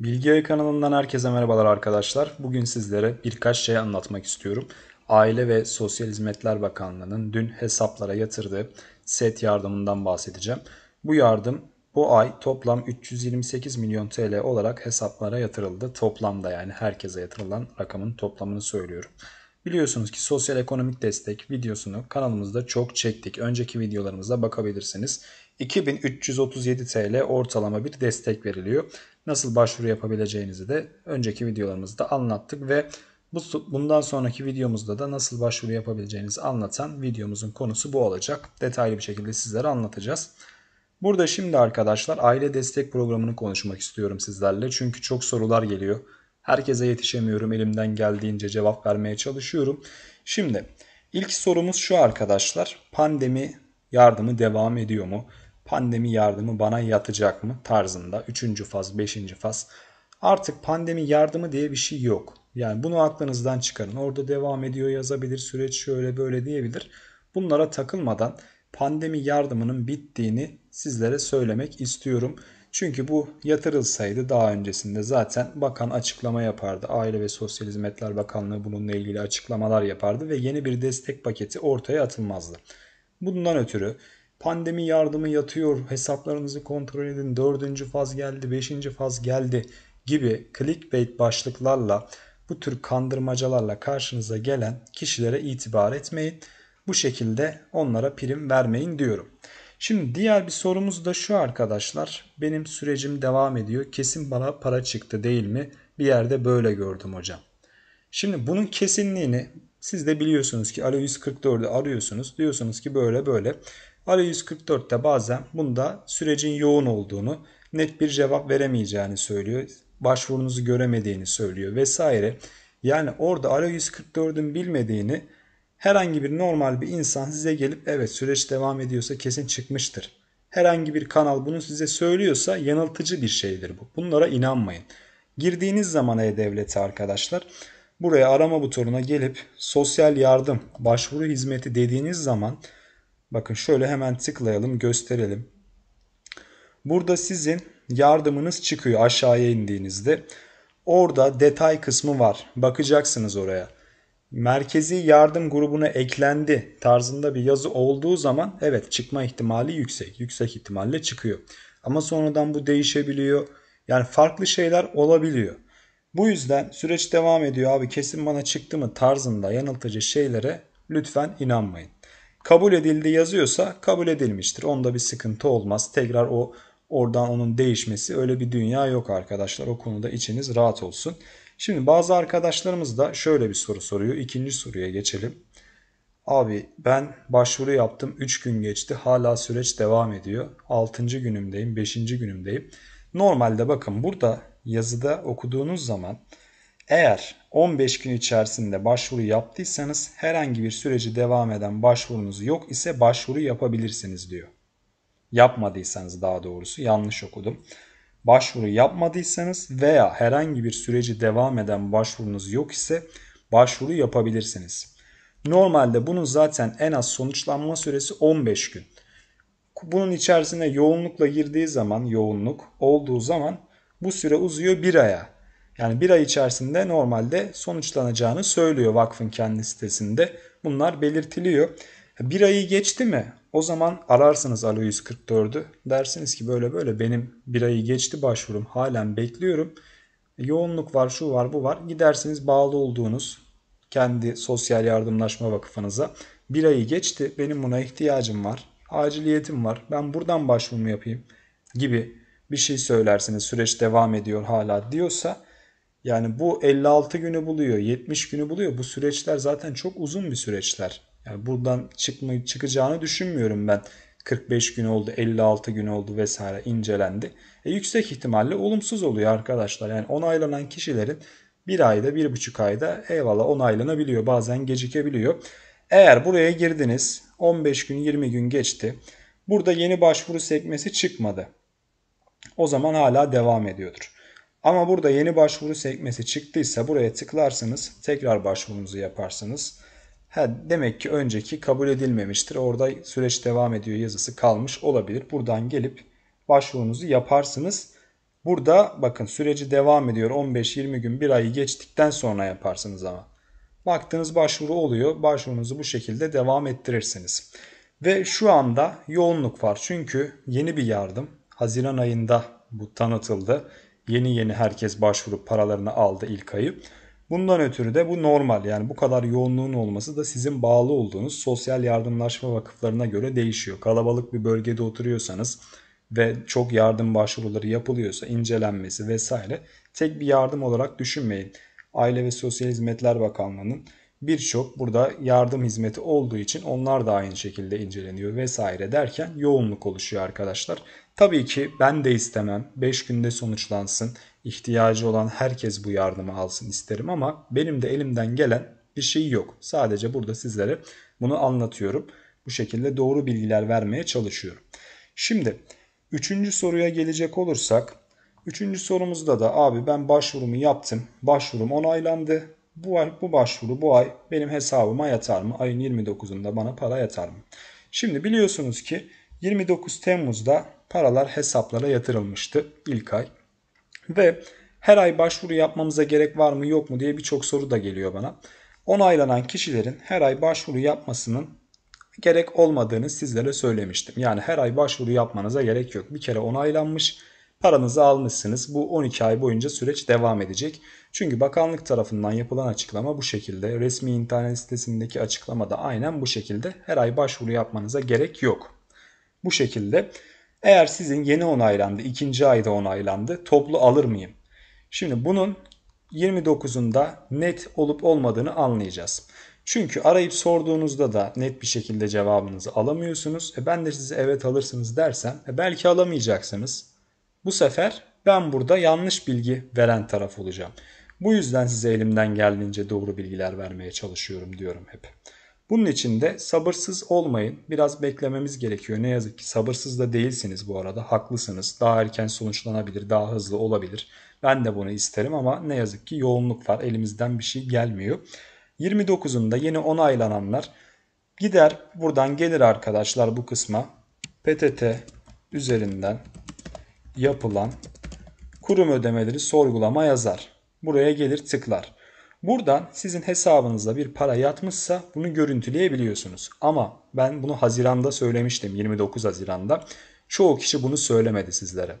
Bilgi Ayı kanalından herkese merhabalar arkadaşlar. Bugün sizlere birkaç şey anlatmak istiyorum. Aile ve Sosyal Hizmetler Bakanlığı'nın dün hesaplara yatırdığı set yardımından bahsedeceğim. Bu yardım bu ay toplam 328 milyon TL olarak hesaplara yatırıldı. Toplamda yani herkese yatırılan rakamın toplamını söylüyorum. Biliyorsunuz ki sosyal ekonomik destek videosunu kanalımızda çok çektik. Önceki videolarımıza bakabilirsiniz. 2337 TL ortalama bir destek veriliyor. Nasıl başvuru yapabileceğinizi de önceki videolarımızda anlattık ve bundan sonraki videomuzda da nasıl başvuru yapabileceğinizi anlatan videomuzun konusu bu olacak. Detaylı bir şekilde sizlere anlatacağız. Burada şimdi arkadaşlar aile destek programını konuşmak istiyorum sizlerle. Çünkü çok sorular geliyor. Herkese yetişemiyorum. Elimden geldiğince cevap vermeye çalışıyorum. Şimdi ilk sorumuz şu arkadaşlar. Pandemi yardımı devam ediyor mu? pandemi yardımı bana yatacak mı tarzında 3. faz 5. faz artık pandemi yardımı diye bir şey yok. Yani bunu aklınızdan çıkarın. Orada devam ediyor yazabilir süreç şöyle böyle diyebilir. Bunlara takılmadan pandemi yardımının bittiğini sizlere söylemek istiyorum. Çünkü bu yatırılsaydı daha öncesinde zaten bakan açıklama yapardı. Aile ve Sosyal Hizmetler Bakanlığı bununla ilgili açıklamalar yapardı ve yeni bir destek paketi ortaya atılmazdı. Bundan ötürü Pandemi yardımı yatıyor. Hesaplarınızı kontrol edin. Dördüncü faz geldi. Beşinci faz geldi gibi clickbait başlıklarla bu tür kandırmacalarla karşınıza gelen kişilere itibar etmeyin. Bu şekilde onlara prim vermeyin diyorum. Şimdi diğer bir sorumuz da şu arkadaşlar. Benim sürecim devam ediyor. Kesin bana para çıktı değil mi? Bir yerde böyle gördüm hocam. Şimdi bunun kesinliğini siz de biliyorsunuz ki Alo 144'ü arıyorsunuz. Diyorsunuz ki böyle böyle. Alo 144'te bazen bunda sürecin yoğun olduğunu, net bir cevap veremeyeceğini söylüyor. Başvurunuzu göremediğini söylüyor vesaire. Yani orada Alo 144'ün bilmediğini herhangi bir normal bir insan size gelip evet süreç devam ediyorsa kesin çıkmıştır. Herhangi bir kanal bunu size söylüyorsa yanıltıcı bir şeydir bu. Bunlara inanmayın. Girdiğiniz zaman e-devlete arkadaşlar Buraya arama butonuna gelip sosyal yardım başvuru hizmeti dediğiniz zaman bakın şöyle hemen tıklayalım gösterelim. Burada sizin yardımınız çıkıyor aşağıya indiğinizde. Orada detay kısmı var. Bakacaksınız oraya. Merkezi yardım grubuna eklendi tarzında bir yazı olduğu zaman evet çıkma ihtimali yüksek. Yüksek ihtimalle çıkıyor. Ama sonradan bu değişebiliyor. Yani farklı şeyler olabiliyor. Bu yüzden süreç devam ediyor abi kesin bana çıktı mı tarzında yanıltıcı şeylere lütfen inanmayın. Kabul edildi yazıyorsa kabul edilmiştir. Onda bir sıkıntı olmaz. Tekrar o oradan onun değişmesi öyle bir dünya yok arkadaşlar. O konuda içiniz rahat olsun. Şimdi bazı arkadaşlarımız da şöyle bir soru soruyor. İkinci soruya geçelim. Abi ben başvuru yaptım 3 gün geçti hala süreç devam ediyor. 6. günümdeyim 5. günümdeyim. Normalde bakın burada yazıda okuduğunuz zaman eğer 15 gün içerisinde başvuru yaptıysanız herhangi bir süreci devam eden başvurunuz yok ise başvuru yapabilirsiniz diyor. Yapmadıysanız daha doğrusu yanlış okudum. Başvuru yapmadıysanız veya herhangi bir süreci devam eden başvurunuz yok ise başvuru yapabilirsiniz. Normalde bunun zaten en az sonuçlanma süresi 15 gün. Bunun içerisine yoğunlukla girdiği zaman yoğunluk olduğu zaman bu süre uzuyor bir aya. Yani bir ay içerisinde normalde sonuçlanacağını söylüyor vakfın kendi sitesinde. Bunlar belirtiliyor. Bir ayı geçti mi? O zaman ararsınız Alo 144'ü. Dersiniz ki böyle böyle benim bir ayı geçti başvurum halen bekliyorum. Yoğunluk var şu var bu var. Gidersiniz bağlı olduğunuz kendi sosyal yardımlaşma vakıfınıza. Bir ayı geçti benim buna ihtiyacım var. Aciliyetim var. Ben buradan başvurumu yapayım gibi bir şey söylersiniz süreç devam ediyor hala diyorsa yani bu 56 günü buluyor, 70 günü buluyor. Bu süreçler zaten çok uzun bir süreçler. Yani buradan çıkmayı çıkacağını düşünmüyorum ben. 45 gün oldu, 56 gün oldu vesaire incelendi. E, yüksek ihtimalle olumsuz oluyor arkadaşlar. Yani onaylanan kişilerin bir ayda, bir buçuk ayda eyvallah onaylanabiliyor. Bazen gecikebiliyor. Eğer buraya girdiniz 15 gün 20 gün geçti. Burada yeni başvuru sekmesi çıkmadı o zaman hala devam ediyordur. Ama burada yeni başvuru sekmesi çıktıysa buraya tıklarsınız. Tekrar başvurunuzu yaparsınız. Ha, demek ki önceki kabul edilmemiştir. Orada süreç devam ediyor yazısı kalmış olabilir. Buradan gelip başvurunuzu yaparsınız. Burada bakın süreci devam ediyor. 15-20 gün bir ayı geçtikten sonra yaparsınız ama. Baktığınız başvuru oluyor. Başvurunuzu bu şekilde devam ettirirsiniz. Ve şu anda yoğunluk var. Çünkü yeni bir yardım Haziran ayında bu tanıtıldı. Yeni yeni herkes başvurup paralarını aldı ilk ayı. Bundan ötürü de bu normal yani bu kadar yoğunluğun olması da sizin bağlı olduğunuz sosyal yardımlaşma vakıflarına göre değişiyor. Kalabalık bir bölgede oturuyorsanız ve çok yardım başvuruları yapılıyorsa incelenmesi vesaire tek bir yardım olarak düşünmeyin. Aile ve Sosyal Hizmetler Bakanlığı'nın birçok burada yardım hizmeti olduğu için onlar da aynı şekilde inceleniyor vesaire derken yoğunluk oluşuyor arkadaşlar. Tabii ki ben de istemem 5 günde sonuçlansın ihtiyacı olan herkes bu yardımı alsın isterim ama benim de elimden gelen bir şey yok. Sadece burada sizlere bunu anlatıyorum. Bu şekilde doğru bilgiler vermeye çalışıyorum. Şimdi üçüncü soruya gelecek olursak Üçüncü sorumuzda da abi ben başvurumu yaptım. Başvurum onaylandı. Bu, ay, bu başvuru bu ay benim hesabıma yatar mı? Ayın 29'unda bana para yatar mı? Şimdi biliyorsunuz ki 29 Temmuz'da paralar hesaplara yatırılmıştı ilk ay. Ve her ay başvuru yapmamıza gerek var mı yok mu diye birçok soru da geliyor bana. Onaylanan kişilerin her ay başvuru yapmasının gerek olmadığını sizlere söylemiştim. Yani her ay başvuru yapmanıza gerek yok. Bir kere onaylanmış Paranızı almışsınız. Bu 12 ay boyunca süreç devam edecek. Çünkü bakanlık tarafından yapılan açıklama bu şekilde. Resmi internet sitesindeki açıklama da aynen bu şekilde. Her ay başvuru yapmanıza gerek yok. Bu şekilde eğer sizin yeni onaylandı, ikinci ayda onaylandı toplu alır mıyım? Şimdi bunun 29'unda net olup olmadığını anlayacağız. Çünkü arayıp sorduğunuzda da net bir şekilde cevabınızı alamıyorsunuz. E ben de size evet alırsınız dersem e belki alamayacaksınız. Bu sefer ben burada yanlış bilgi veren taraf olacağım. Bu yüzden size elimden geldiğince doğru bilgiler vermeye çalışıyorum diyorum hep. Bunun için de sabırsız olmayın. Biraz beklememiz gerekiyor. Ne yazık ki sabırsız da değilsiniz bu arada. Haklısınız. Daha erken sonuçlanabilir, daha hızlı olabilir. Ben de bunu isterim ama ne yazık ki yoğunluk var. Elimizden bir şey gelmiyor. 29'unda yeni onaylananlar gider buradan gelir arkadaşlar bu kısma. PTT üzerinden yapılan kurum ödemeleri sorgulama yazar. Buraya gelir tıklar. Buradan sizin hesabınızda bir para yatmışsa bunu görüntüleyebiliyorsunuz. Ama ben bunu Haziran'da söylemiştim 29 Haziran'da. Çoğu kişi bunu söylemedi sizlere.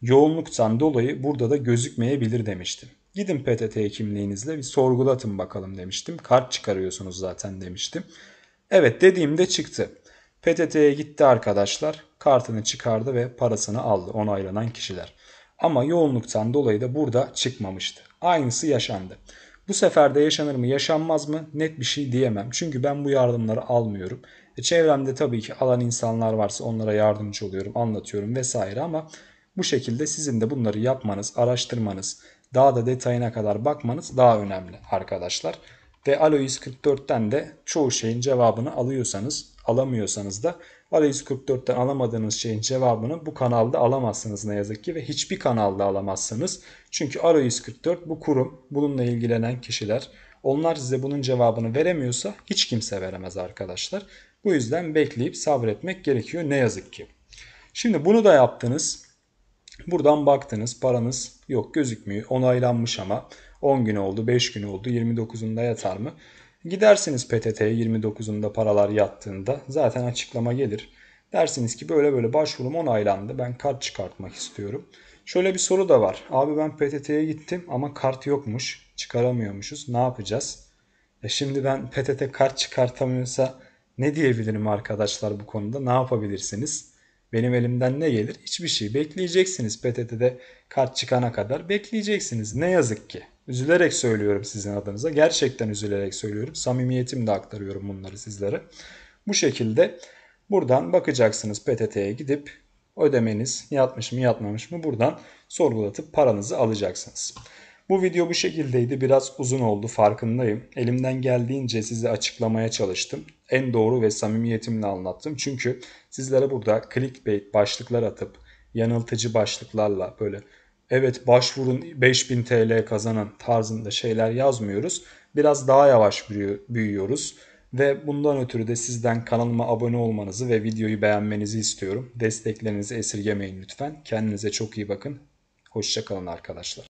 Yoğunluktan dolayı burada da gözükmeyebilir demiştim. Gidin PTT kimliğinizle bir sorgulatın bakalım demiştim. Kart çıkarıyorsunuz zaten demiştim. Evet dediğimde çıktı. PTT'ye gitti arkadaşlar. Kartını çıkardı ve parasını aldı onaylanan kişiler. Ama yoğunluktan dolayı da burada çıkmamıştı. Aynısı yaşandı. Bu sefer de yaşanır mı yaşanmaz mı net bir şey diyemem. Çünkü ben bu yardımları almıyorum. E çevremde tabii ki alan insanlar varsa onlara yardımcı oluyorum, anlatıyorum vesaire ama bu şekilde sizin de bunları yapmanız, araştırmanız, daha da detayına kadar bakmanız daha önemli arkadaşlar. Ve Alo 144'ten de çoğu şeyin cevabını alıyorsanız alamıyorsanız da arayüz 44'ten alamadığınız şeyin cevabını bu kanalda alamazsınız ne yazık ki ve hiçbir kanalda alamazsınız. Çünkü arayüz 44 bu kurum, bununla ilgilenen kişiler onlar size bunun cevabını veremiyorsa hiç kimse veremez arkadaşlar. Bu yüzden bekleyip sabretmek gerekiyor ne yazık ki. Şimdi bunu da yaptınız. Buradan baktınız paranız yok gözükmüyor onaylanmış ama 10 gün oldu 5 gün oldu 29'unda yatar mı? Gidersiniz PTT'ye 29'unda paralar yattığında zaten açıklama gelir. Dersiniz ki böyle böyle başvurum onaylandı ben kart çıkartmak istiyorum. Şöyle bir soru da var. Abi ben PTT'ye gittim ama kart yokmuş çıkaramıyormuşuz ne yapacağız? E şimdi ben PTT kart çıkartamıyorsa ne diyebilirim arkadaşlar bu konuda ne yapabilirsiniz? Benim elimden ne gelir? Hiçbir şey. Bekleyeceksiniz PTT'de kart çıkana kadar bekleyeceksiniz. Ne yazık ki. Üzülerek söylüyorum sizin adınıza. Gerçekten üzülerek söylüyorum. Samimiyetimle aktarıyorum bunları sizlere. Bu şekilde buradan bakacaksınız PTT'ye gidip ödemeniz yatmış mı yatmamış mı buradan sorgulatıp paranızı alacaksınız. Bu video bu şekildeydi. Biraz uzun oldu farkındayım. Elimden geldiğince size açıklamaya çalıştım. En doğru ve samimiyetimle anlattım. Çünkü sizlere burada clickbait başlıklar atıp yanıltıcı başlıklarla böyle evet başvurun 5000 TL kazanın tarzında şeyler yazmıyoruz. Biraz daha yavaş büyüyoruz ve bundan ötürü de sizden kanalıma abone olmanızı ve videoyu beğenmenizi istiyorum. Desteklerinizi esirgemeyin lütfen. Kendinize çok iyi bakın. Hoşçakalın arkadaşlar.